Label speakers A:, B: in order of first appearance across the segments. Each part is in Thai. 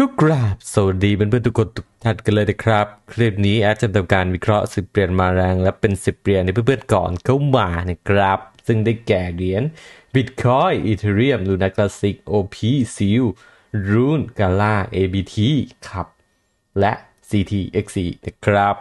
A: ทุกราบสวัสดีเพื่อนๆทุกคนทุกท่านกันเลยนะครับ คลิปนี้แอดจะทำการวิเคราะห์สิบเปลี่ยนมาแรงและเป็นสิบเปลี่ยนในเพื่อนๆก่อนเข้ามานะครับ ซึ่งได้แก่เหรียญบิตคอยอีเทเรียมลูนาคลาสิกโอพีซิลรูนกาล่าีทีครับ และ c t x ีนะครับ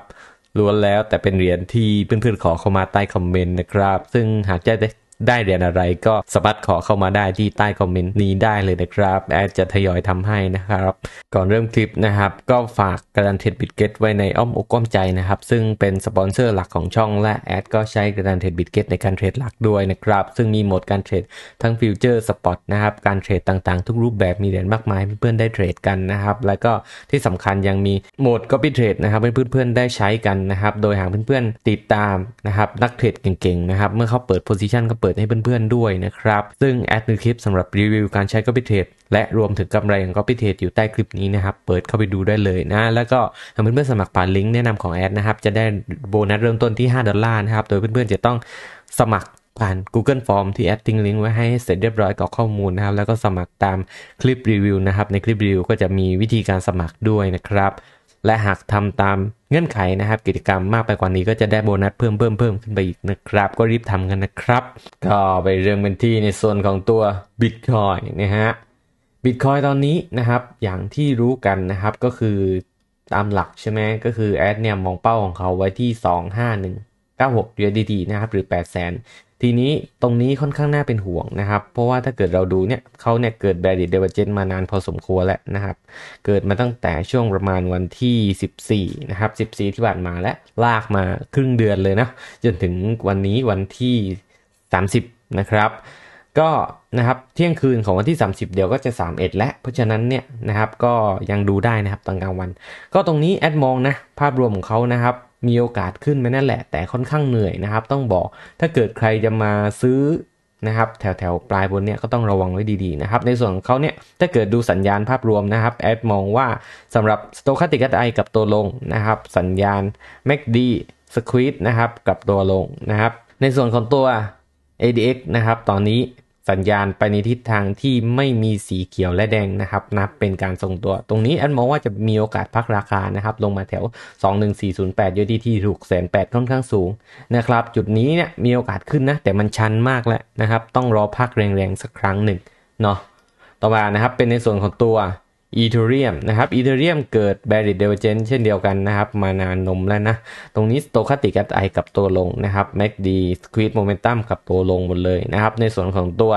A: ล้วนแล้วแต่เป็นเหรียญที่เพื่อนๆขอเข้ามาใต้คอมเมนต์นะครับ ซึ่งหากจะได้ได้เหรียญอะไรก็สามารถขอเข้ามาได้ ที่ใต้คอมเมนต์นี้ได้เลยนะครับแอดจะทยอยทำให้นะครับก่อนเริ่มคลิปนะครับก็ฝากกระดานเท็ดบิตเกตไว้ในอ้อมอกอ้อมใจนะครับซึ่งเป็นสปอนเซอร์หลักของช่อง และแอดก็ใช้กระดานเท็ดบิตเกตในการเทรดหลักด้วยนะครับ ซึ่งมีโหมดการเทรดทั้งฟิวเจอร์สปอตนะครับการเทรดต่างๆ ทุกรูปแบบมีเหรียญมากมายเพื่อน ๆ ได้ เทรดกันนะครับแล้วก็ที่สำคัญยังมีโหมดก็ปิเทรดนะครับเพื่อนๆได้ใช้กันนะครับโดยหากเพื่อนๆติดตามนะครับนักเทรดเก่งๆ นะครับ เมื่อเขาเปิดโพซิชันเขาปิดให้เพื่อน ๆ ด้วยนะครับ ซึ่งแอดมิวคลิปสำหรับรีวิว การใช้ Copy Trade และรวมถึงกำไรของ Copy Trade อยู่ใต้คลิปนี้นะครับ เปิดเข้าไปดูได้เลยนะ แล้วก็เพื่อน ๆ สมัครผ่านลิงก์แนะนำของแอดนะครับ จะได้โบนัสเริ่มต้นที่ 5 ดอลลาร์นะครับ โดยเพื่อน ๆ จะต้องสมัครผ่าน Google Form ที่แอดทิ้งลิงก์ไว้ให้เสร็จเรียบร้อยกรอกข้อมูลนะครับ แล้วก็สมัครตามคลิปรีวิวนะครับ ในคลิปรีวิวก็จะมีวิธีการสมัครด้วยนะครับและหากทำตามเงื่อนไขนะครับกิจกรรมมากไปกว่านี้ก็จะได้โบนัสเพิ่มเพิ่มเพิ่มขึ้นไปอีกนะครับ ก็รีบทำกันนะครับ ก็ไปเรื่องเป็นที่ในส่วนของตัว Bitcoin นะฮะบิตคอยตอนนี้นะครับอย่างที่รู้กันนะครับก็คือตามหลักใช่ไหมก็คือแอดเนี่ยมองเป้าของเขาไว้ที่ 25196 USDT นะครับหรือ8ด0 0 0ทีนี้ตรงนี้ค่อนข้างน่าเป็นห่วงนะครับ เพราะว่าถ้าเกิดเราดูเนี่ยเขาเนี่ยเกิดแบดดิเดเว v e r มานานพอสมควรแล้วนะครับ เกิดมาตั้งแต่ช่วงประมาณวันที่ 14 นะครับ 14 ที่ผ่านมาและลากมาครึ่งเดือนเลยนะจนถึงวันนี้วันที่ 30 นะครับ ก็นะครับเที่ยงคืนของวันที่ 30เดี๋ยวก็จะ31แล้วเพราะฉะนั้นเนี่ยนะครับก็ยังดูได้นะครับตอนกลางวัน ก็ตรงนี้แอดมองนะภาพรวมของเขานะครับมีโอกาสขึ้นไปนั่นแหละแต่ค่อนข้างเหนื่อยนะครับ ต้องบอกถ้าเกิดใครจะมาซื้อนะครับแถวแถวปลายบนเนี่ย ก็ต้องระวังไว้ดีๆนะครับ ในส่วนของเขาเนี่ย ถ้าเกิดดูสัญญาณภาพรวมนะครับแอดมองว่าสำหรับสโตคาติกัสไอกับตัวลงนะครับ สัญญาณแม็กดีสควีดนะครับ กับตัวลงนะครับ ในส่วนของตัว ADX นะครับตอนนี้สัญญาณไปในทิศทางที่ไม่มีสีเขียวและแดงนะครับนับเป็นการทรงตัว ตรงนี้อันมองว่าจะมีโอกาสพักราคานะครับ ลงมาแถว 21408ที่ถูกแสนแปดค่อนข้างสูงนะครับ จุดนี้เนี่ยมีโอกาสขึ้นนะ แต่มันชันมากแล้วนะครับ ต้องรอพักแรงๆ สักครั้งหนึ่ง เนาะต่อมานะครับเป็นในส่วนของตัวอีเทเรียมนะครับอีเทเรียมเกิดแบริดเดเว v จ r เช่นเดียวกันนะครับ มานานนมแล้วนะ ตรงนี้สโตคติ s ก i c ไอกับตัวลงนะครับแม็กดีสควีตโมเมนตัมกับตัวลงหมดเลยนะครับ ในส่วนของตัว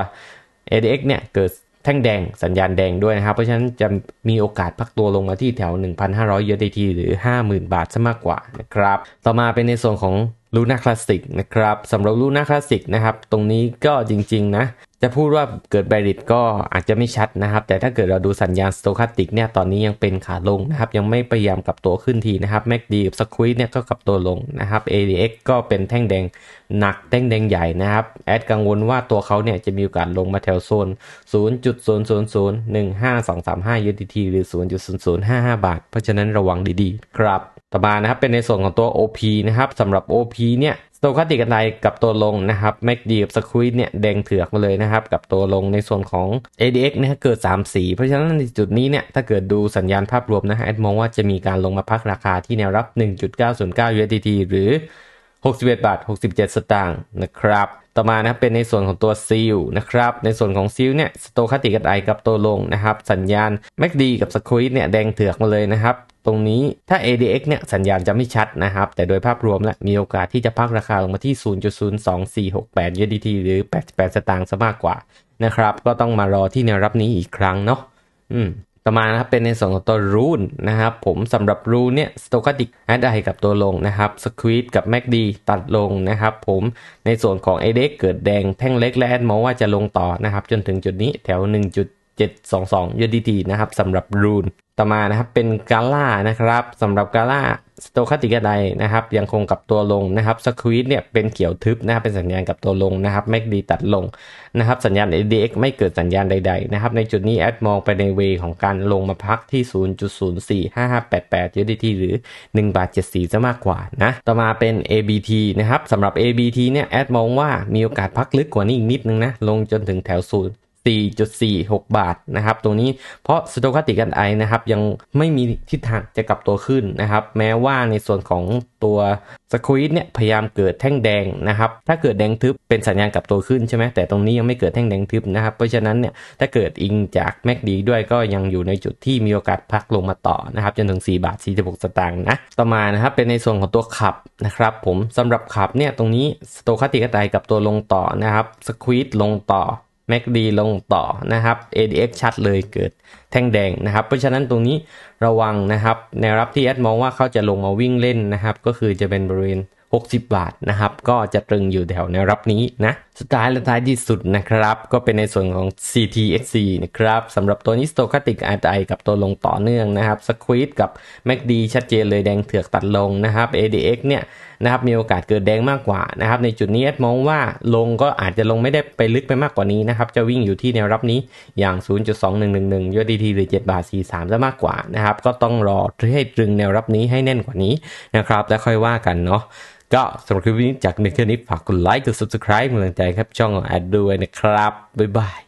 A: ADX เนี่ยเกิดแท่งแดงสัญญาณแดงด้วยนะครับ เพราะฉะนั้นจะมีโอกาสพักตัวลงมาที่แถว 1,500 USDT หรือ 50,000 บาทซะมากกว่านะครับ ต่อมาเป็นในส่วนของลูน่าคลาสสิกนะครับสำหรับลูน่าคลาสสิกนะครับตรงนี้ก็จริง ๆนะจะพูดว่าเกิดแบริดก็อาจจะไม่ชัดนะครับ แต่ถ้าเกิดเราดูสัญญาณสโตคาติกเนี่ยตอนนี้ยังเป็นขาลงนะครับยังไม่พยายามกลับตัวขึ้นทีนะครับ แม็กดีกับสควีเนี่ยก็กลับตัวลงนะครับ ADX ก็เป็นแท่งแดงหนัก แท่งแดงใหญ่นะครับ แอดกังวลว่าตัวเขาเนี่ยจะมีโอกาสลงมาแถวโซน 0.00015235 u ิต t หรือ 0.0055 บาท เพราะฉะนั้นระวังดีๆ ครับต่อมานะครับเป็นในส่วนของตัว OP นะครับสำหรับ OP เนี่ยสโตคัติกันไดกับตัวลงนะครับแม็กดีกับสควีดเนี่ยแดงเถือกมาเลยนะครับ กับตัวลงในส่วนของ ADX เนี่ยเกิด3สีเพราะฉะนั้นในจุดนี้เนี่ย ถ้าเกิดดูสัญญาณภาพรวมนะแอดมองว่าจะมีการลงมาพักราคาที่แนวรับ 1.909 USDT หรือ61บาท67 สตางค์นะครับ ต่อมานะครับเป็นในส่วนของตัวซิลนะครับ ในส่วนของซิลเนี่ยสโตคาติกับไอกับตัวลงนะครับ สัญญาณแม็กดีกับสควิตเนี่ยแดงเถือกมาเลยนะครับ ตรงนี้ถ้า ADX เนี่ยสัญญาณจะไม่ชัดนะครับ แต่โดยภาพรวมและมีโอกาสที่จะพักราคาลงมาที่ 0.02468 USDT หรือ 88 สตางค์ซะมากกว่านะครับ ก็ต้องมารอที่แนวรับนี้อีกครั้งเนาะอืมต่อมานะครับเป็นในส่วนของตัวรูนนะครับผมสำหรับรูนเนี่ยสโตคาติกแอดไดกับตัวลงนะครับสควีดกับแม็กดีตัดลงนะครับผมในส่วนของไอเด็กเกิดแดงแท่งเล็กและแอดมองว่าจะลงต่อนะครับจนถึงจุดนี้แถว 1.722ดี d ีนะครับสำหรับรูนต่อมานะครับเป็นกาล่านะครับสำหรับกาล่า สโตคัติกาไดนะครับยังคงกับตัวลงนะครับสควีตเนี่ยเป็นเขียวทึบนะครับเป็นสัญญาณกับตัวลงนะครับแมกดีตัดลงนะครับสัญญาณ ADX ไม่เกิดสัญญาณใดๆนะครับในจุดนี้แอดมองไปในเวของการลงมาพักที่ 0.045588 u s ี่หรือ1บาท74 จะมากกว่านะต่อมาเป็น ABT นะครับสำหรับ ABT เนี่ยแอดมองว่ามีโอกาสพักลึกกว่านี้อีกนิดนึงนะลงจนถึงแถว0 4.46 บาทนะครับ ตรงนี้เพราะสโตค h ติกันไอนะครับ ยังไม่มีทิศทางจะกลับตัวขึ้นนะครับ แม้ว่าในส่วนของตัวสควีดเนี่ย พยายามเกิดแท่งแดงนะครับ ถ้าเกิดแดงทึบเป็นสัญญาณกลับตัวขึ้นใช่ไหมแต่ตรงนี้ยังไม่เกิดแท่งแดงทึบนะครับ เพราะฉะนั้นเนี่ยถ้าเกิดอิงจากแม็กดีด้วยก็ยังอยู่ในจุดที่มีโอกาสพักลงมาต่อนะครับจนถึง4บาท46สตางค์นะต่อมานะครับเป็นในส่วนของตัวขับนะครับ ผมสำหรับขับเนี่ยตรงนี้สโตคาติกันตอายกับตัวลงต่อนะครับสควีดลงต่อแมกดีลงต่อนะครับ ADX ชัดเลยเกิดแท่งแดงนะครับ เพราะฉะนั้นตรงนี้ระวังนะครับแนวรับที่แอดมองว่าเขาจะลงมาวิ่งเล่นนะครับ ก็คือจะเป็นบริเวณ60 บาทนะครับ ก็จะตรึงอยู่แถวแนวรับนี้นะสุดท้ายและท้ายที่สุดนะครับ ก็เป็นในส่วนของ CTSC นะครับสำหรับตัวนิสโตคติก s อ i c กับตัวลงต่อเนื่องนะครับสควิตกับแ็กดีชัดเจนเลยแดงเถือกตัดลงนะครับ ADX เนี่ยนะครับมีโอกาสเกิดแดงมากกว่านะครับ ในจุดนี้มองว่าลงก็อาจจะลงไม่ได้ไปลึกไปมากกว่านี้นะครับจะวิ่งอยู่ที่แนวรับนี้อย่าง0.2111ดีทีหรือ7บาท43จะมากกว่านะครับ ก็ต้องรอให้ตรึงแนวรับนี้ให้แน่นกว่านี้นะครับ แล้วค่อยว่ากันเนาะก็สำหรับคลิปนี้ จากในแค่นี้ฝากกดไลค์กด subscribe กำลังใจครับ ช่องของแอดด้วยนะครับ บ๊ายบาย